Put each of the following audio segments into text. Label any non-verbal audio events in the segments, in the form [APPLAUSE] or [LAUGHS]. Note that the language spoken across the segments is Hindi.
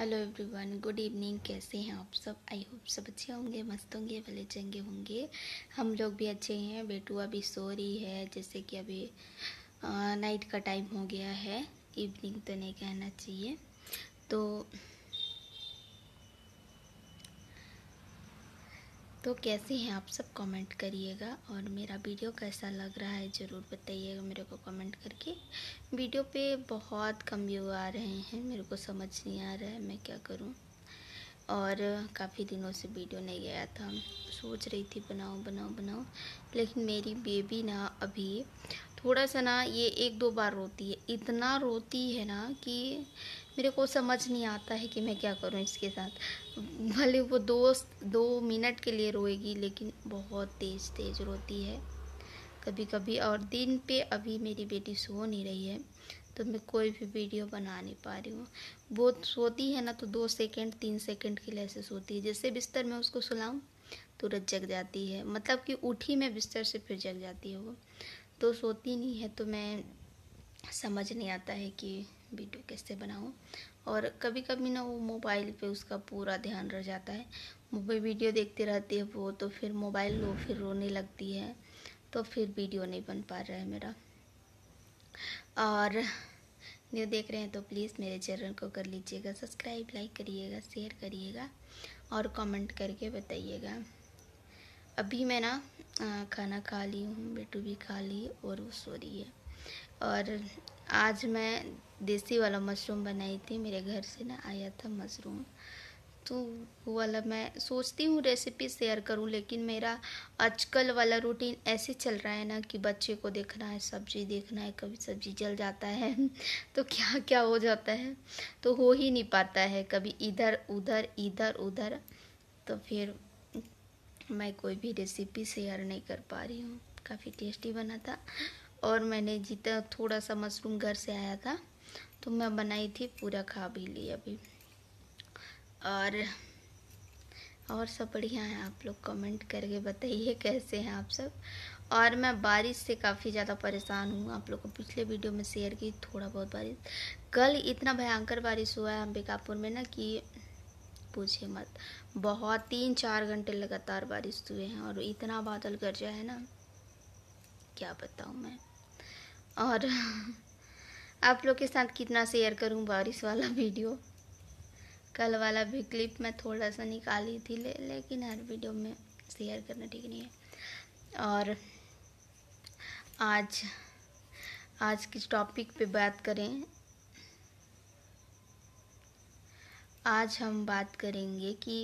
हेलो एवरीवन गुड इवनिंग कैसे हैं आप सब आई होप सब अच्छे होंगे मस्त होंगे भले चंगे होंगे हम लोग भी अच्छे हैं बेटू अभी सो रही है जैसे कि अभी आ, नाइट का टाइम हो गया है इवनिंग तो नहीं कहना चाहिए तो तो कैसे हैं आप सब कमेंट करिएगा और मेरा वीडियो कैसा लग रहा है ज़रूर बताइएगा मेरे को कमेंट करके वीडियो पे बहुत कम व्यू आ रहे हैं मेरे को समझ नहीं आ रहा है मैं क्या करूं और काफ़ी दिनों से वीडियो नहीं गया था सोच रही थी बनाओ बनाओ बनाओ लेकिन मेरी बेबी ना अभी थोड़ा सा ना ये एक दो बार रोती है इतना रोती है ना कि मेरे को समझ नहीं आता है कि मैं क्या करूँ इसके साथ भले वो दोस्त दो मिनट के लिए रोएगी लेकिन बहुत तेज़ तेज़ रोती है कभी कभी और दिन पे अभी मेरी बेटी सो नहीं रही है तो मैं कोई भी वीडियो बना नहीं पा रही हूँ वो सोती है ना तो दो सेकंड तीन सेकंड के लिए ऐसे सोती है जैसे बिस्तर में उसको सुलाऊँ तुरंत तो जग जाती है मतलब कि उठी मैं बिस्तर से फिर जग जाती है वो तो सोती नहीं है तो मैं समझ नहीं आता है कि वीडियो कैसे बनाऊँ और कभी कभी ना वो मोबाइल पे उसका पूरा ध्यान रह जाता है वो वीडियो देखते रहती है वो तो फिर मोबाइल वो फिर रोने लगती है तो फिर वीडियो नहीं बन पा रहा है मेरा और न्यू देख रहे हैं तो प्लीज़ मेरे चैनल को कर लीजिएगा सब्सक्राइब लाइक करिएगा शेयर करिएगा और कमेंट करके बताइएगा अभी मैं ना खाना खा ली हूँ बेटू भी खा ली और वो सो रही है और आज मैं देसी वाला मशरूम बनाई थी मेरे घर से ना आया था मशरूम तो वो वाला मैं सोचती हूँ रेसिपी शेयर करूँ लेकिन मेरा आजकल वाला रूटीन ऐसे चल रहा है ना कि बच्चे को देखना है सब्जी देखना है कभी सब्जी जल जाता है [LAUGHS] तो क्या क्या हो जाता है तो हो ही नहीं पाता है कभी इधर उधर इधर उधर तो फिर मैं कोई भी रेसिपी शेयर नहीं कर पा रही हूँ काफ़ी टेस्टी बना था और मैंने जितना थोड़ा सा मशरूम घर से आया था तो मैं बनाई थी पूरा खा भी ली अभी और और सब बढ़िया है आप लोग कमेंट करके बताइए कैसे हैं आप सब और मैं बारिश से काफ़ी ज़्यादा परेशान हूँ आप लोग को पिछले वीडियो में शेयर की थोड़ा बहुत बारिश कल इतना भयंकर बारिश हुआ है अंबिकापुर में ना कि पूछे मत बहुत तीन चार घंटे लगातार बारिश हुए हैं और इतना बादल गरजा है ना क्या बताऊँ मैं और [LAUGHS] आप लोग के साथ कितना शेयर करूं बारिश वाला वीडियो कल वाला भी क्लिप मैं थोड़ा सा निकाली थी ले, लेकिन हर वीडियो में शेयर करना ठीक नहीं है और आज आज किस टॉपिक पे बात करें आज हम बात करेंगे कि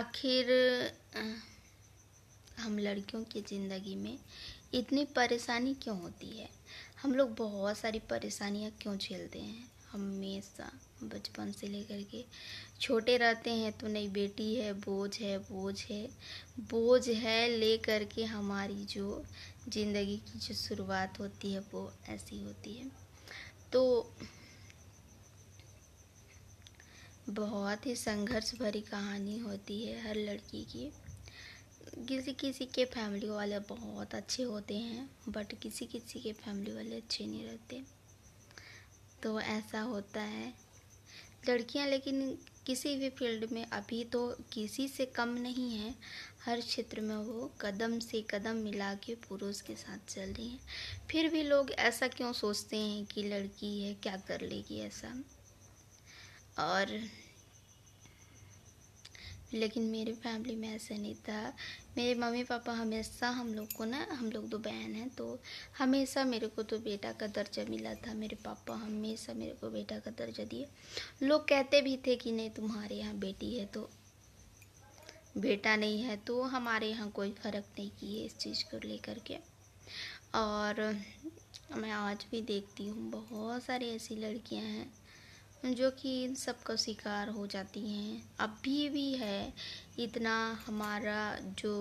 आखिर हम लड़कियों की ज़िंदगी में इतनी परेशानी क्यों होती है हम लोग बहुत सारी परेशानियाँ क्यों झेलते हैं हमेशा बचपन से लेकर के छोटे रहते हैं तो नहीं बेटी है बोझ है बोझ है बोझ है ले कर के हमारी जो ज़िंदगी की जो शुरुआत होती है वो ऐसी होती है तो बहुत ही संघर्ष भरी कहानी होती है हर लड़की की किसी किसी के फैमिली वाले बहुत अच्छे होते हैं बट किसी किसी के फैमिली वाले अच्छे नहीं रहते तो ऐसा होता है लड़कियां लेकिन किसी भी फील्ड में अभी तो किसी से कम नहीं है हर क्षेत्र में वो कदम से कदम मिला के पुरुष के साथ चल रही हैं फिर भी लोग ऐसा क्यों सोचते हैं कि लड़की है क्या कर लेगी ऐसा और लेकिन मेरे फैमिली में ऐसा नहीं था मेरे मम्मी पापा हमेशा हम लोग को ना हम लोग दो बहन हैं तो हमेशा मेरे को तो बेटा का दर्जा मिला था मेरे पापा हमेशा मेरे को बेटा का दर्जा दिए लोग कहते भी थे कि नहीं तुम्हारे यहाँ बेटी है तो बेटा नहीं है तो हमारे यहाँ कोई फ़र्क नहीं किए इस चीज़ को लेकर के और मैं आज भी देखती हूँ बहुत सारी ऐसी लड़कियाँ हैं जो कि इन सब का शिकार हो जाती हैं अभी भी है इतना हमारा जो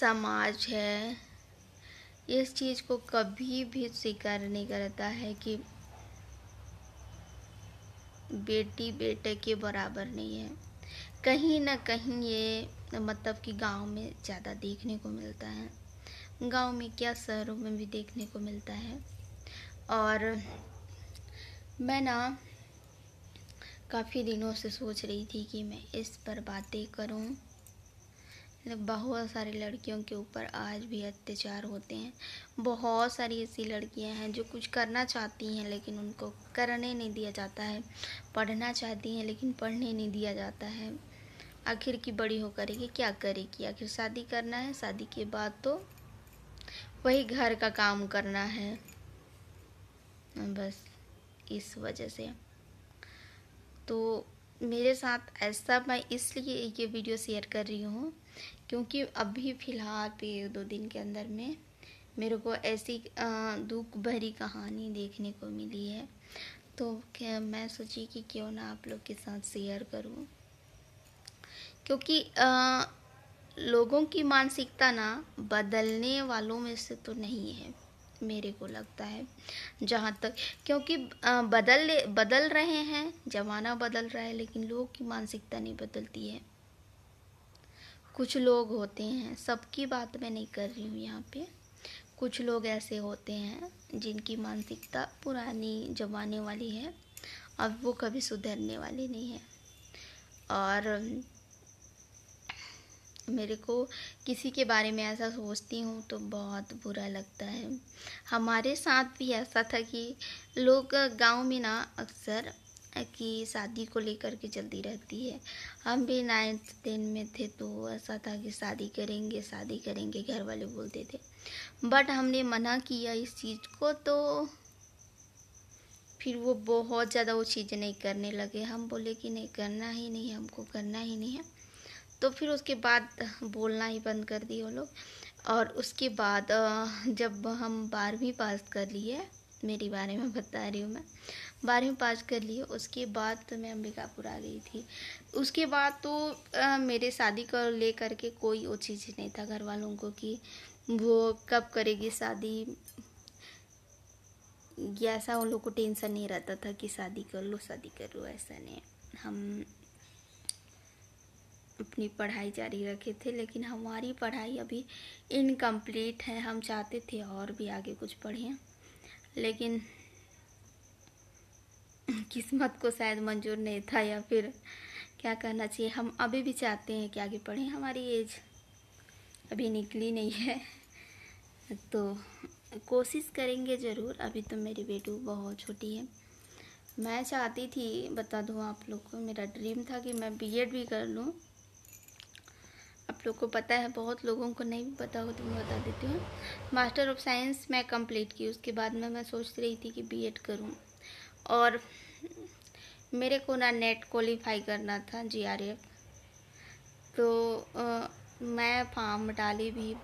समाज है इस चीज़ को कभी भी स्वीकार नहीं करता है कि बेटी बेटे के बराबर नहीं है कहीं ना कहीं ये मतलब कि गांव में ज़्यादा देखने को मिलता है गांव में क्या शहरों में भी देखने को मिलता है और मैं ना काफ़ी दिनों से सोच रही थी कि मैं इस पर बातें करूं मतलब बहुत सारे लड़कियों के ऊपर आज भी अत्याचार होते हैं बहुत सारी ऐसी लड़कियां हैं जो कुछ करना चाहती हैं लेकिन उनको करने नहीं दिया जाता है पढ़ना चाहती हैं लेकिन पढ़ने नहीं दिया जाता है आखिर की बड़ी हो करेगी क्या करेगी आखिर शादी करना है शादी के बाद तो वही घर का काम करना है बस इस वजह से तो मेरे साथ ऐसा मैं इसलिए ये वीडियो शेयर कर रही हूँ क्योंकि अभी फ़िलहाल पे दो दिन के अंदर में मेरे को ऐसी दुख भरी कहानी देखने को मिली है तो मैं सोची कि क्यों ना आप लोग के साथ शेयर करूं क्योंकि आ, लोगों की मानसिकता ना बदलने वालों में से तो नहीं है मेरे को लगता है जहाँ तक क्योंकि बदल बदल रहे हैं जमाना बदल रहा है लेकिन लोगों की मानसिकता नहीं बदलती है कुछ लोग होते हैं सबकी बात मैं नहीं कर रही हूँ यहाँ पे कुछ लोग ऐसे होते हैं जिनकी मानसिकता पुरानी जमाने वाली है अब वो कभी सुधरने वाली नहीं है और मेरे को किसी के बारे में ऐसा सोचती हूँ तो बहुत बुरा लगता है हमारे साथ भी ऐसा था कि लोग गांव में ना अक्सर कि शादी को लेकर के चलती रहती है हम भी नाइन्थ टेन में थे तो ऐसा था कि शादी करेंगे शादी करेंगे घर वाले बोलते थे बट हमने मना किया इस चीज़ को तो फिर वो बहुत ज़्यादा वो चीज़ें नहीं करने लगे हम बोले कि नहीं करना ही नहीं हमको करना ही नहीं है तो फिर उसके बाद बोलना ही बंद कर दिए वो लोग और उसके बाद जब हम बारहवीं पास कर लिए मेरी बारे में बता रही हूँ मैं बारहवीं पास कर लिए उसके बाद तो मैं अंबिकापुर आ गई थी उसके बाद तो आ, मेरे शादी को ले कर के कोई वो चीज़ नहीं था घर वालों को कि वो कब करेगी शादी ऐसा उन लोग को टेंशन नहीं रहता था कि शादी कर लो शादी कर लो ऐसा नहीं हम अपनी पढ़ाई जारी रखे थे लेकिन हमारी पढ़ाई अभी इनकम्प्लीट है हम चाहते थे और भी आगे कुछ पढ़ें लेकिन किस्मत को शायद मंजूर नहीं था या फिर क्या कहना चाहिए हम अभी भी चाहते हैं कि आगे पढ़ें हमारी एज अभी निकली नहीं है तो कोशिश करेंगे ज़रूर अभी तो मेरी बेटू बहुत छोटी है मैं चाहती थी बता दूँ आप लोग को मेरा ड्रीम था कि मैं बीएड भी कर लूँ आप लोग को पता है बहुत लोगों को नहीं पता हो तो मैं बता देती हूँ मास्टर ऑफ साइंस मैं कंप्लीट की उसके बाद में मैं सोच रही थी कि बीएड करूँ और मेरे को ना नेट क्वालिफाई करना था जीआरएफ तो आ, मैं फॉर्म डाली भी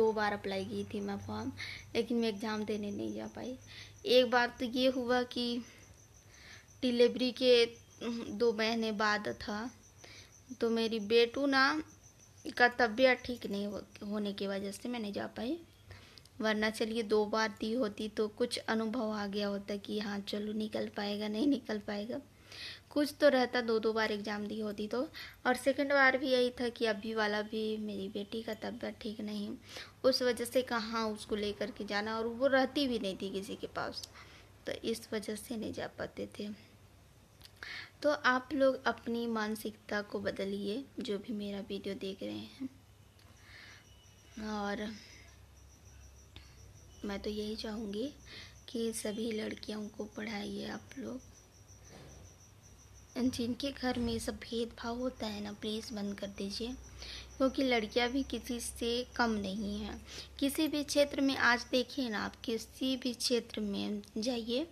दो बार अप्लाई की थी मैं फॉर्म लेकिन मैं एग्ज़ाम देने नहीं जा पाई एक बार तो ये हुआ कि डिलीवरी के दो महीने बाद था तो मेरी बेटू ना का तबीयत ठीक नहीं होने की वजह से मैं नहीं जा पाई वरना चलिए दो बार दी होती तो कुछ अनुभव आ गया होता कि हाँ चलो निकल पाएगा नहीं निकल पाएगा कुछ तो रहता दो दो बार एग्ज़ाम दी होती तो और सेकंड बार भी यही था कि अभी वाला भी मेरी बेटी का तबीयत ठीक नहीं उस वजह से कहाँ उसको लेकर के जाना और वो रहती भी नहीं थी किसी के पास तो इस वजह से नहीं जा पाते थे तो आप लोग अपनी मानसिकता को बदलिए जो भी मेरा वीडियो देख रहे हैं और मैं तो यही चाहूँगी कि सभी लड़कियों को पढ़ाइए आप लोग जिनके घर में सब भेदभाव होता है ना प्लीज़ बंद कर दीजिए क्योंकि लड़कियां भी किसी से कम नहीं हैं किसी भी क्षेत्र में आज देखिए ना आप किसी भी क्षेत्र में जाइए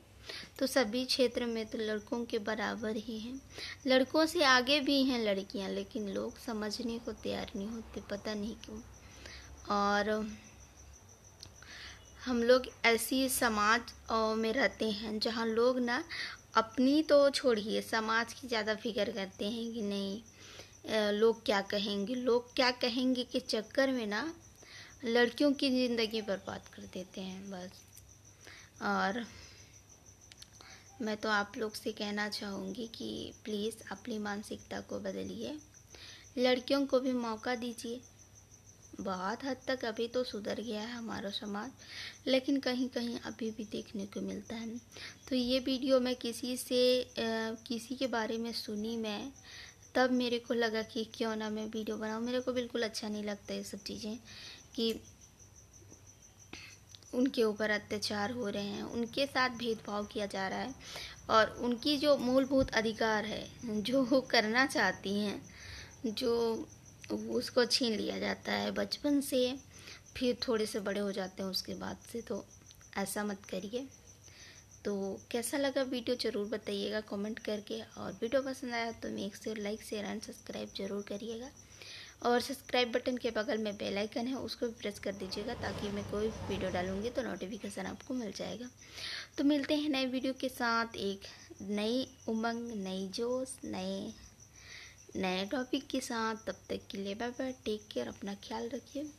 तो सभी क्षेत्र में तो लड़कों के बराबर ही हैं लड़कों से आगे भी हैं लड़कियां लेकिन लोग समझने को तैयार नहीं होते पता नहीं क्यों और हम लोग ऐसी समाज में रहते हैं जहाँ लोग ना अपनी तो छोड़िए समाज की ज़्यादा फिक्र करते हैं कि नहीं लोग क्या कहेंगे लोग क्या कहेंगे के चक्कर में ना लड़कियों की ज़िंदगी बर्बाद कर देते हैं बस और मैं तो आप लोग से कहना चाहूँगी कि प्लीज़ अपनी मानसिकता को बदलिए लड़कियों को भी मौका दीजिए बहुत हद तक अभी तो सुधर गया है हमारा समाज लेकिन कहीं कहीं अभी भी देखने को मिलता है तो ये वीडियो मैं किसी से किसी के बारे में सुनी मैं तब मेरे को लगा कि क्यों ना मैं वीडियो बनाऊँ मेरे को बिल्कुल अच्छा नहीं लगता ये सब चीज़ें कि उनके ऊपर अत्याचार हो रहे हैं उनके साथ भेदभाव किया जा रहा है और उनकी जो मूलभूत अधिकार है जो वो करना चाहती हैं जो उसको छीन लिया जाता है बचपन से फिर थोड़े से बड़े हो जाते हैं उसके बाद से तो ऐसा मत करिए तो कैसा लगा वीडियो ज़रूर बताइएगा कमेंट करके और वीडियो पसंद आया तो मेक से लाइक शेयर एंड सब्सक्राइब जरूर करिएगा और सब्सक्राइब बटन के बगल में बेल आइकन है उसको भी प्रेस कर दीजिएगा ताकि मैं कोई वीडियो डालूँगी तो नोटिफिकेशन आपको मिल जाएगा तो मिलते हैं नए वीडियो के साथ एक नई उमंग नई जोश नए नए टॉपिक के साथ तब तक के लिए बाय बाय टेक केयर अपना ख्याल रखिए